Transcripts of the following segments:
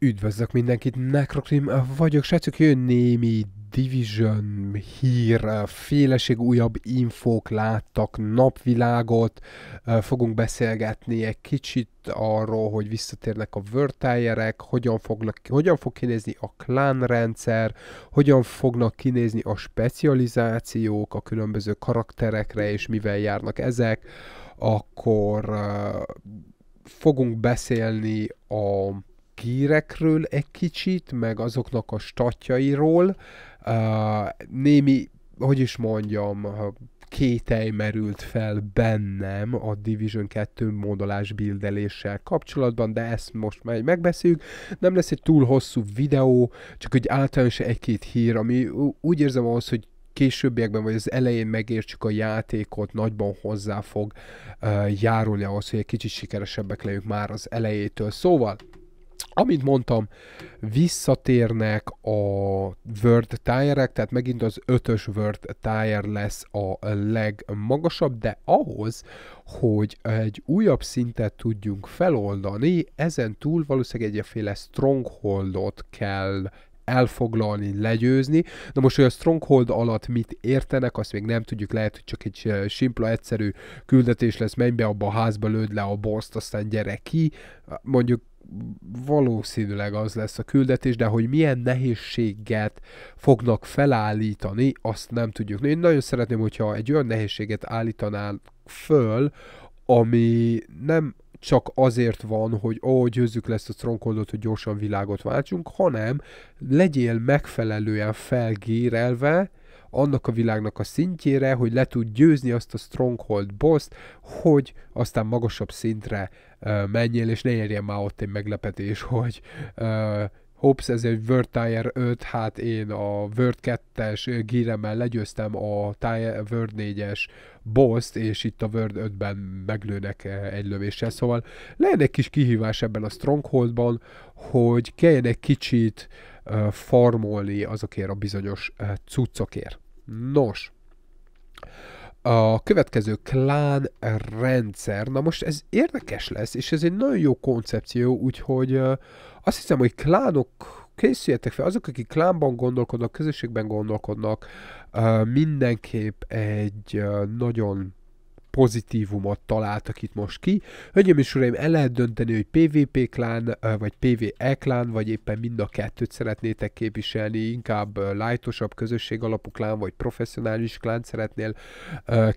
Üdvözlök mindenkit, Necrocrim vagyok, srácok, jön némi Division hír, féleség újabb infók láttak napvilágot, fogunk beszélgetni egy kicsit arról, hogy visszatérnek a vörtájerek, hogyan, fognak, hogyan fog kinézni a klánrendszer, hogyan fognak kinézni a specializációk a különböző karakterekre, és mivel járnak ezek, akkor fogunk beszélni a hírekről egy kicsit, meg azoknak a statjairól. Uh, némi, hogy is mondjam, kétely merült fel bennem a Division 2 módolás bildeléssel kapcsolatban, de ezt most már megbeszéljük. Nem lesz egy túl hosszú videó, csak egy általános egy-két hír, ami úgy érzem ahhoz, hogy későbbiekben vagy az elején megértsük a játékot, nagyban hozzá fog uh, járulni ahhoz, hogy egy kicsit sikeresebbek legyünk már az elejétől. Szóval Amint mondtam, visszatérnek a World tire tehát megint az ötös World Tire lesz a legmagasabb, de ahhoz, hogy egy újabb szintet tudjunk feloldani, ezen túl valószínűleg egyféle strongholdot kell elfoglalni, legyőzni. Na most, hogy a Stronghold alatt mit értenek, azt még nem tudjuk, lehet, hogy csak egy simpla, egyszerű küldetés lesz, menj be abba a házba, lőd le a boss aztán gyere ki. Mondjuk valószínűleg az lesz a küldetés, de hogy milyen nehézséget fognak felállítani, azt nem tudjuk. Én nagyon szeretném, hogyha egy olyan nehézséget állítanál föl, ami nem csak azért van, hogy ó, oh, győzzük lesz a strongholdot, hogy gyorsan világot váltsunk, hanem legyél megfelelően felgérelve, annak a világnak a szintjére, hogy le tud győzni azt a Stronghold boss hogy aztán magasabb szintre uh, menjél, és ne érjen már ott egy meglepetés, hogy uh, Hobbs, ez egy World Tire 5, hát én a World 2-es gíremmel legyőztem a Tire World 4-es boss és itt a World 5-ben meglőnek eh, egy lövéssel. Szóval lehet egy kis kihívás ebben a Strongholdban, hogy kelljen egy kicsit eh, farmolni azokért a bizonyos eh, cuccokért. Nos, a következő klán rendszer. Na most ez érdekes lesz, és ez egy nagyon jó koncepció, úgyhogy azt hiszem, hogy klánok készüljetek fel, azok, akik klánban gondolkodnak, közösségben gondolkodnak, mindenképp egy nagyon pozitívumot találtak itt most ki. Hölgyeim és uraim, el lehet dönteni, hogy PvP klán, vagy PvE klán, vagy éppen mind a kettőt szeretnétek képviselni, inkább lájtosabb közösség alapú klán, vagy professzionális klán szeretnél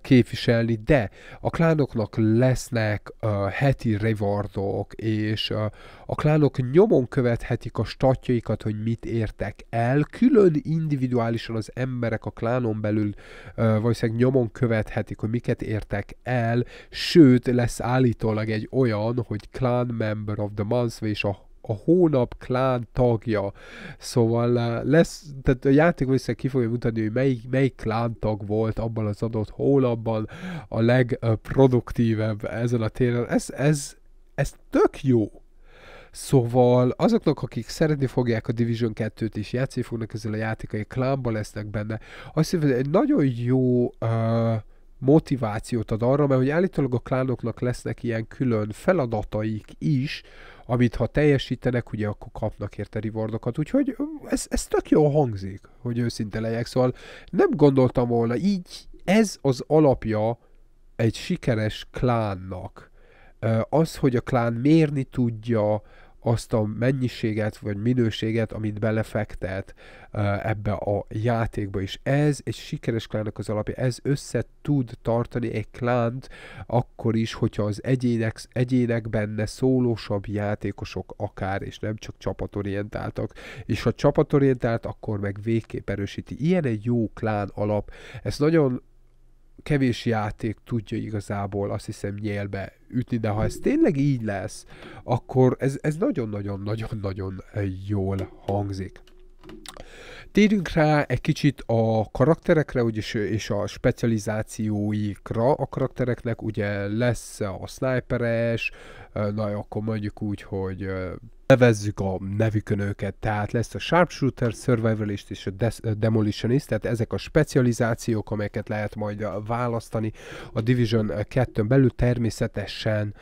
képviselni, de a klánoknak lesznek heti rewardok, és a klánok nyomon követhetik a statjaikat, hogy mit értek el, külön individuálisan az emberek a klánon belül valószínűleg nyomon követhetik, hogy miket értek tűntek el, sőt lesz állítólag egy olyan, hogy Clan Member of the Month és a a hónap klán tagja. Szóval eh, lesz, tehát a játék vissza ki fogja mutatni, hogy melyik, melyik klán tag volt abban az adott hónapban a legproduktívebb ezen a téren. Ez, ez, ez tök jó. Szóval azoknak, akik szeretni fogják a Division 2-t és játszani fognak ezzel a játékai klánba lesznek benne, azt hiszem, hogy egy nagyon jó uh, motivációt ad arra, mert hogy állítólag a klánoknak lesznek ilyen külön feladataik is, amit ha teljesítenek, ugye akkor kapnak érte rewardokat, úgyhogy ez, ez tök jó hangzik, hogy őszinte legyek, szóval nem gondoltam volna, így ez az alapja egy sikeres klánnak. Az, hogy a klán mérni tudja, azt a mennyiséget vagy minőséget, amit belefektet ebbe a játékba, és ez egy sikeres klánnak az alapja, ez össze tud tartani egy klánt akkor is, hogyha az egyének, egyének benne szólósabb játékosok akár, és nem csak csapatorientáltak, és ha csapatorientált, akkor meg végképp erősíti. Ilyen egy jó klán alap. Ezt nagyon kevés játék tudja igazából azt hiszem nyélbe ütni, de ha ez tényleg így lesz, akkor ez, nagyon nagyon-nagyon-nagyon-nagyon jól hangzik. Térjünk rá egy kicsit a karakterekre, úgyis, és a specializációikra a karaktereknek, ugye lesz a sniperes, na akkor mondjuk úgy, hogy nevezzük a nevükön őket, tehát lesz a Sharpshooter, Survivalist és a Demolitionist, tehát ezek a specializációk, amelyeket lehet majd választani a Division 2-ön belül természetesen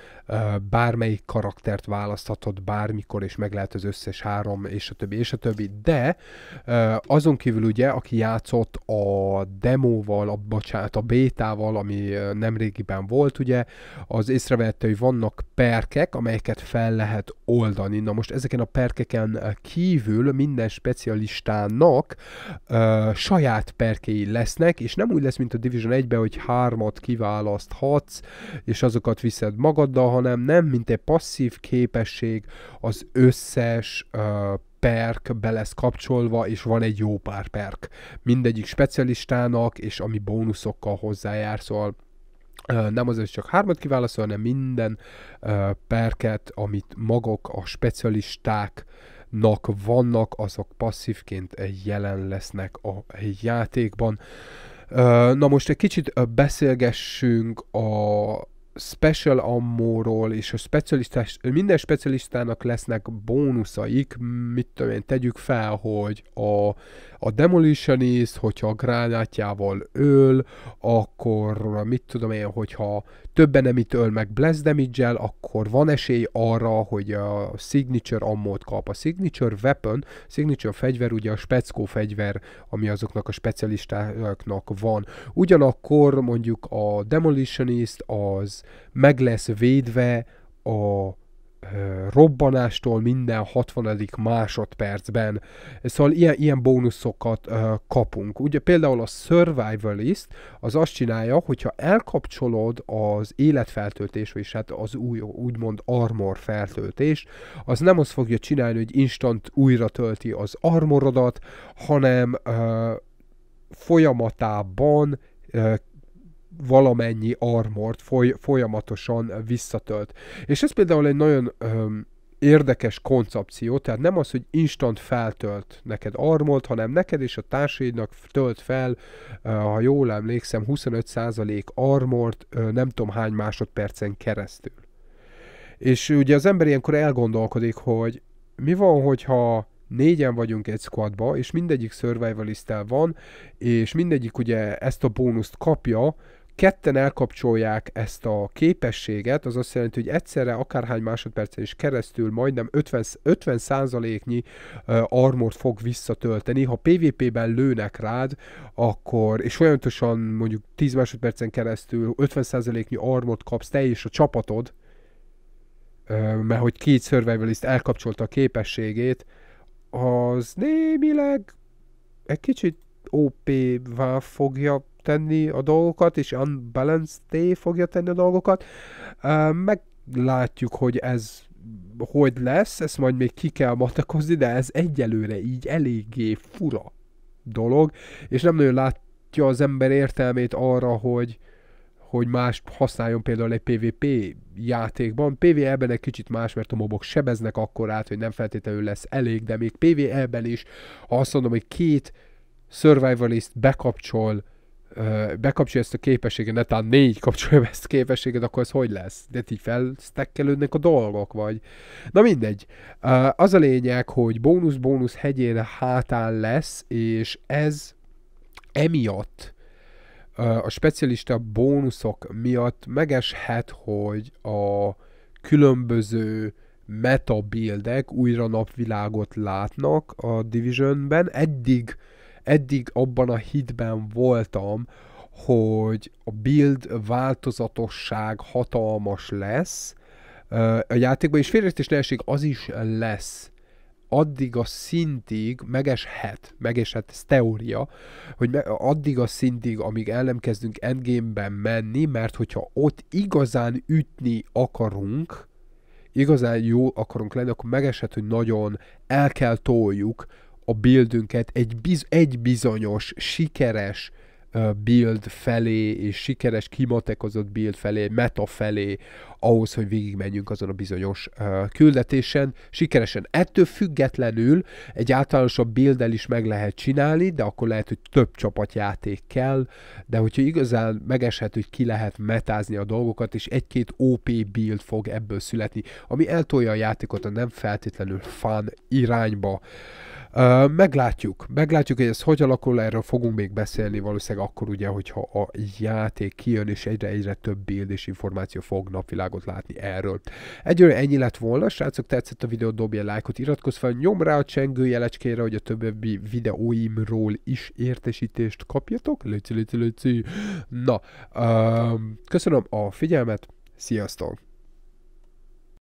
bármelyik karaktert választhatod bármikor, és meg lehet az összes három, és a többi, és a többi. De azon kívül ugye, aki játszott a demóval, a bocsánat, a bétával, ami nemrégiben volt, ugye, az észrevette, hogy vannak perkek, amelyeket fel lehet oldani. Na most ezeken a perkeken kívül minden specialistának saját perkei lesznek, és nem úgy lesz, mint a Division 1-ben, hogy hármat kiválaszthatsz, és azokat viszed magaddal, hanem nem, mint egy passzív képesség az összes uh, perk be lesz kapcsolva, és van egy jó pár perk. Mindegyik specialistának, és ami bónuszokkal hozzájár, szóval nem azért csak hármat kiválaszol, hanem minden perket, amit magok a specialistáknak vannak, azok passzívként jelen lesznek a játékban. na most egy kicsit beszélgessünk a special ammóról és a specialistás, minden specialistának lesznek bónuszaik, mit tudom én, tegyük fel, hogy a, a demolitionist, hogyha a gránátjával öl, akkor mit tudom én, hogyha többen nem itt öl meg bless damage akkor van esély arra, hogy a signature ammót kap. A signature weapon, signature fegyver, ugye a speckó fegyver, ami azoknak a specialistáknak van. Ugyanakkor mondjuk a demolitionist az lesz, meg lesz védve a robbanástól minden 60. másodpercben. Szóval ilyen, ilyen bónuszokat uh, kapunk. Ugye például a Survivalist az azt csinálja, hogyha elkapcsolod az életfeltöltés, vagyis hát az új, úgymond armor feltöltés, az nem azt fogja csinálni, hogy instant újra tölti az armorodat, hanem uh, folyamatában valamennyi armort foly, folyamatosan visszatölt. És ez például egy nagyon öm, érdekes koncepció, tehát nem az, hogy instant feltölt neked armolt, hanem neked és a társaidnak tölt fel, ha jól emlékszem, 25% armort nem tudom hány másodpercen keresztül. És ugye az ember ilyenkor elgondolkodik, hogy mi van, hogyha négyen vagyunk egy squadba, és mindegyik survivalist van, és mindegyik ugye ezt a bónuszt kapja, ketten elkapcsolják ezt a képességet, az azt jelenti, hogy egyszerre akárhány másodpercen is keresztül majdnem 50, 50 százaléknyi uh, armort fog visszatölteni. Ha PvP-ben lőnek rád, akkor, és folyamatosan mondjuk 10 másodpercen keresztül 50 százaléknyi armort kapsz te és a csapatod, uh, mert hogy két survivalist elkapcsolta a képességét, az némileg egy kicsit OP-vá fogja tenni a dolgokat, és unbalanced fogja tenni a dolgokat. Meglátjuk, hogy ez hogy lesz, ezt majd még ki kell matakozni, de ez egyelőre így eléggé fura dolog, és nem nagyon látja az ember értelmét arra, hogy, hogy más használjon például egy PvP játékban. PvE-ben egy kicsit más, mert a mobok sebeznek akkor át, hogy nem feltétlenül lesz elég, de még PvE-ben is, ha azt mondom, hogy két survivalist bekapcsol bekapcsolja ezt a képességet, netán négy kapcsolja ezt a képességet, akkor ez hogy lesz? De így felsztekkelődnek a dolgok, vagy? Na mindegy. Az a lényeg, hogy bónusz-bónusz hegyén hátán lesz, és ez emiatt a specialista bónuszok miatt megeshet, hogy a különböző meta buildek újra napvilágot látnak a Divisionben. Eddig uh, eddig abban a hitben voltam, hogy a build változatosság hatalmas lesz a játékban, és félreértés ne esik, az is lesz addig a szintig megeshet, megeshet, ez teória, hogy me, addig a szintig, amíg el nem kezdünk endgame-ben menni, mert hogyha ott igazán ütni akarunk, igazán jó akarunk lenni, akkor megeshet, hogy nagyon el kell toljuk a buildünket egy, biz, egy bizonyos, sikeres build felé, és sikeres kimatekozott build felé, meta felé, ahhoz, hogy végigmenjünk azon a bizonyos uh, küldetésen, sikeresen. Ettől függetlenül egy általánosabb build is meg lehet csinálni, de akkor lehet, hogy több csapatjáték kell, de hogyha igazán megeshet, hogy ki lehet metázni a dolgokat, és egy-két OP build fog ebből születni, ami eltolja a játékot a nem feltétlenül fan irányba. Uh, meglátjuk, meglátjuk, hogy ez hogy alakul, erről fogunk még beszélni valószínűleg akkor ugye, hogyha a játék kijön, és egyre-egyre több bild és információ fog napvilágot látni erről. Egyelőre ennyi lett volna, srácok, tetszett a videó, dobj egy lájkot, iratkozz fel, nyom rá a csengő jelecskére, hogy a többi videóimról is értesítést kapjatok. Léci, léci, léci. Na, köszönöm a figyelmet, sziasztok!